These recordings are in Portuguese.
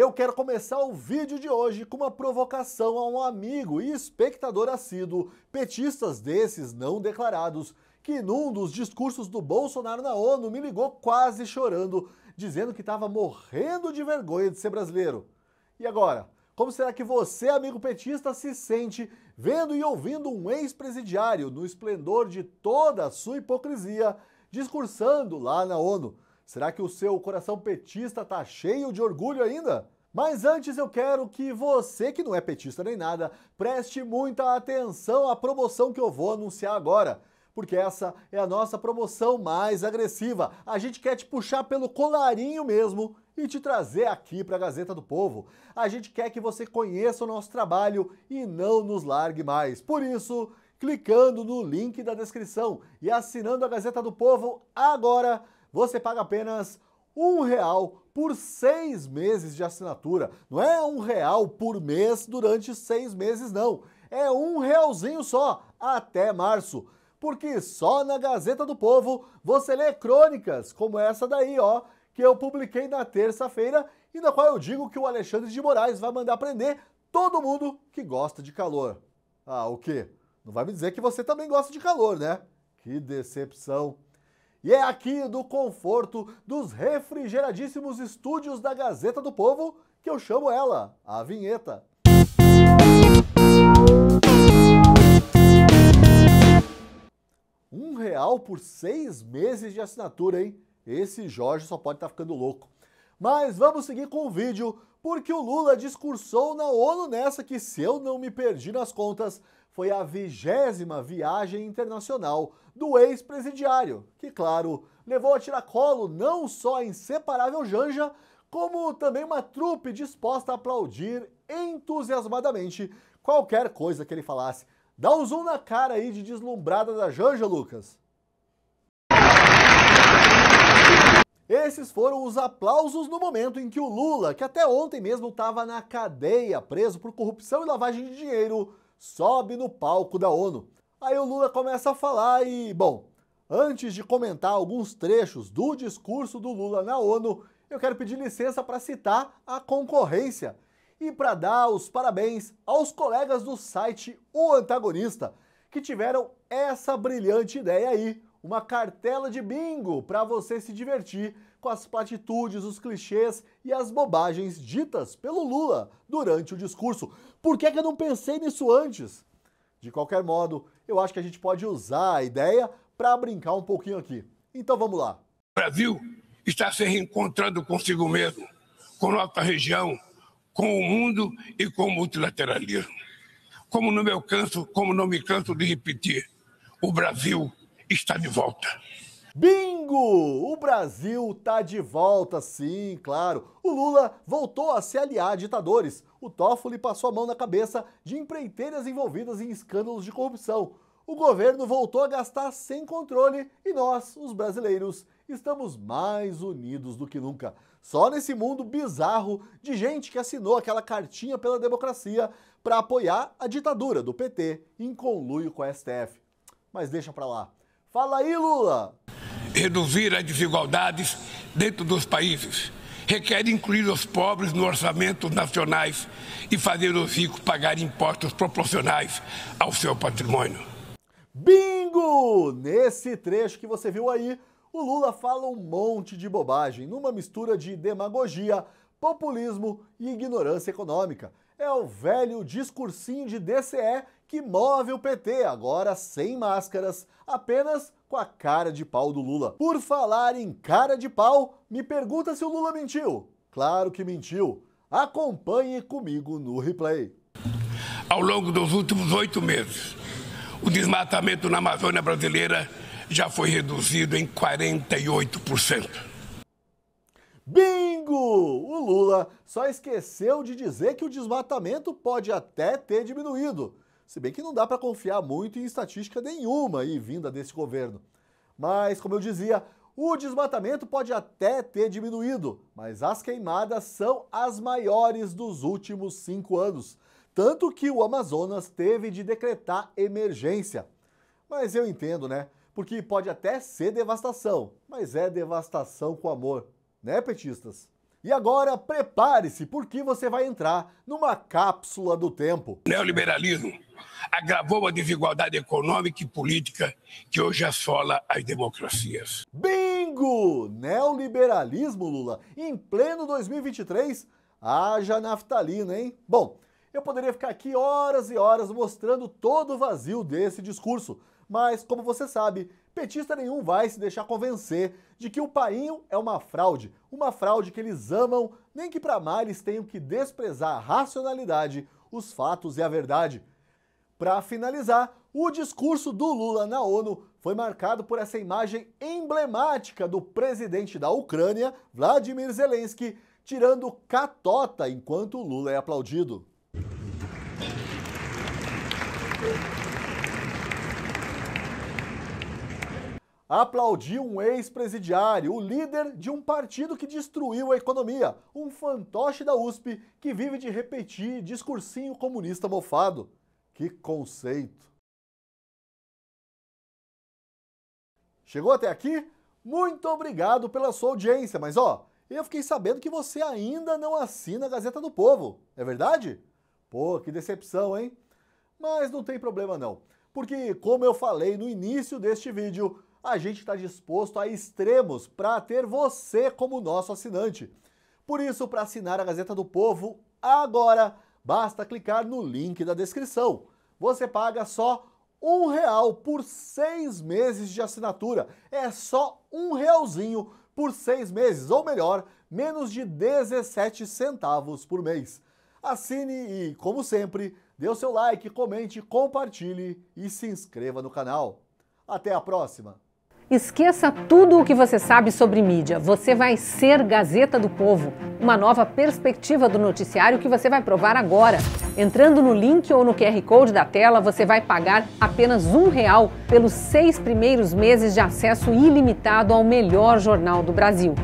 Eu quero começar o vídeo de hoje com uma provocação a um amigo e espectador assíduo, petistas desses não declarados, que num dos discursos do Bolsonaro na ONU me ligou quase chorando, dizendo que estava morrendo de vergonha de ser brasileiro. E agora? Como será que você, amigo petista, se sente vendo e ouvindo um ex-presidiário, no esplendor de toda a sua hipocrisia, discursando lá na ONU? Será que o seu coração petista tá cheio de orgulho ainda? Mas antes eu quero que você, que não é petista nem nada, preste muita atenção à promoção que eu vou anunciar agora. Porque essa é a nossa promoção mais agressiva. A gente quer te puxar pelo colarinho mesmo e te trazer aqui para a Gazeta do Povo. A gente quer que você conheça o nosso trabalho e não nos largue mais. Por isso, clicando no link da descrição e assinando a Gazeta do Povo agora você paga apenas um real por seis meses de assinatura. Não é um real por mês durante seis meses, não. É um realzinho só até março. Porque só na Gazeta do Povo você lê crônicas como essa daí, ó, que eu publiquei na terça-feira e na qual eu digo que o Alexandre de Moraes vai mandar prender todo mundo que gosta de calor. Ah, o quê? Não vai me dizer que você também gosta de calor, né? Que decepção. E é aqui do conforto dos refrigeradíssimos estúdios da Gazeta do Povo que eu chamo ela, a vinheta. Um real por seis meses de assinatura, hein? Esse Jorge só pode estar tá ficando louco. Mas vamos seguir com o vídeo, porque o Lula discursou na ONU nessa que, se eu não me perdi nas contas, foi a vigésima viagem internacional do ex-presidiário, que, claro, levou a tiracolo não só a inseparável Janja, como também uma trupe disposta a aplaudir entusiasmadamente qualquer coisa que ele falasse. Dá um zoom na cara aí de deslumbrada da Janja, Lucas. Esses foram os aplausos no momento em que o Lula, que até ontem mesmo estava na cadeia, preso por corrupção e lavagem de dinheiro, sobe no palco da ONU. Aí o Lula começa a falar e, bom, antes de comentar alguns trechos do discurso do Lula na ONU, eu quero pedir licença para citar a concorrência e para dar os parabéns aos colegas do site O Antagonista, que tiveram essa brilhante ideia aí uma cartela de bingo para você se divertir com as platitudes, os clichês e as bobagens ditas pelo Lula durante o discurso. Por que, é que eu não pensei nisso antes? De qualquer modo, eu acho que a gente pode usar a ideia para brincar um pouquinho aqui. Então vamos lá. O Brasil está se reencontrando consigo mesmo, com nossa região, com o mundo e com o multilateralismo. Como não me canso, como não me canso de repetir, o Brasil está de volta. Bingo! O Brasil tá de volta, sim, claro. O Lula voltou a se aliar a ditadores. O Toffoli passou a mão na cabeça de empreiteiras envolvidas em escândalos de corrupção. O governo voltou a gastar sem controle e nós, os brasileiros, estamos mais unidos do que nunca. Só nesse mundo bizarro de gente que assinou aquela cartinha pela democracia para apoiar a ditadura do PT em conluio com a STF. Mas deixa para lá. Fala aí, Lula! Reduzir as desigualdades dentro dos países requer incluir os pobres nos orçamentos nacionais e fazer os ricos pagar impostos proporcionais ao seu patrimônio. Bingo! Nesse trecho que você viu aí, o Lula fala um monte de bobagem, numa mistura de demagogia, populismo e ignorância econômica. É o velho discursinho de DCE que move o PT agora sem máscaras, apenas com a cara de pau do Lula. Por falar em cara de pau, me pergunta se o Lula mentiu. Claro que mentiu. Acompanhe comigo no replay. Ao longo dos últimos oito meses, o desmatamento na Amazônia brasileira já foi reduzido em 48%. Bingo! O Lula só esqueceu de dizer que o desmatamento pode até ter diminuído se bem que não dá para confiar muito em estatística nenhuma aí vinda desse governo. Mas, como eu dizia, o desmatamento pode até ter diminuído, mas as queimadas são as maiores dos últimos cinco anos. Tanto que o Amazonas teve de decretar emergência. Mas eu entendo, né? Porque pode até ser devastação, mas é devastação com amor, né, petistas? E agora prepare-se, porque você vai entrar numa cápsula do tempo. O neoliberalismo agravou a desigualdade econômica e política que hoje assola as democracias. Bingo! Neoliberalismo, Lula, em pleno 2023. Haja naftalina, hein? Bom, eu poderia ficar aqui horas e horas mostrando todo o vazio desse discurso. Mas, como você sabe, petista nenhum vai se deixar convencer de que o painho é uma fraude, uma fraude que eles amam, nem que para mal eles tenham que desprezar a racionalidade, os fatos e a verdade. Para finalizar, o discurso do Lula na ONU foi marcado por essa imagem emblemática do presidente da Ucrânia, Vladimir Zelensky, tirando catota enquanto Lula é aplaudido. aplaudiu um ex-presidiário, o líder de um partido que destruiu a economia, um fantoche da USP que vive de repetir discursinho comunista mofado. Que conceito! Chegou até aqui? Muito obrigado pela sua audiência, mas ó, eu fiquei sabendo que você ainda não assina a Gazeta do Povo, é verdade? Pô, que decepção, hein? Mas não tem problema não, porque como eu falei no início deste vídeo, a gente está disposto a extremos para ter você como nosso assinante. Por isso, para assinar a Gazeta do Povo agora, basta clicar no link da descrição. Você paga só um real por seis meses de assinatura. É só um realzinho por seis meses, ou melhor, menos de 17 centavos por mês. Assine e, como sempre, dê o seu like, comente, compartilhe e se inscreva no canal. Até a próxima! Esqueça tudo o que você sabe sobre mídia. Você vai ser Gazeta do Povo, uma nova perspectiva do noticiário que você vai provar agora. Entrando no link ou no QR Code da tela, você vai pagar apenas um real pelos seis primeiros meses de acesso ilimitado ao melhor jornal do Brasil.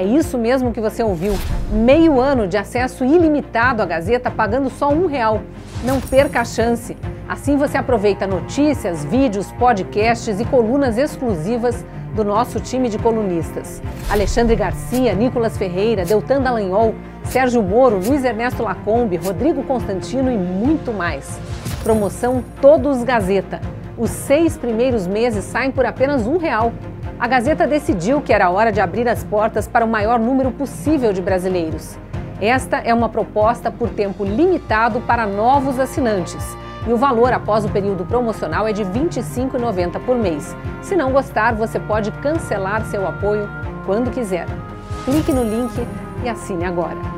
É isso mesmo que você ouviu. Meio ano de acesso ilimitado à Gazeta pagando só um real. Não perca a chance. Assim você aproveita notícias, vídeos, podcasts e colunas exclusivas do nosso time de colunistas. Alexandre Garcia, Nicolas Ferreira, Deltan Dallagnol, Sérgio Moro, Luiz Ernesto Lacombe, Rodrigo Constantino e muito mais. Promoção Todos Gazeta. Os seis primeiros meses saem por apenas um real a Gazeta decidiu que era hora de abrir as portas para o maior número possível de brasileiros. Esta é uma proposta por tempo limitado para novos assinantes. E o valor após o período promocional é de R$ 25,90 por mês. Se não gostar, você pode cancelar seu apoio quando quiser. Clique no link e assine agora.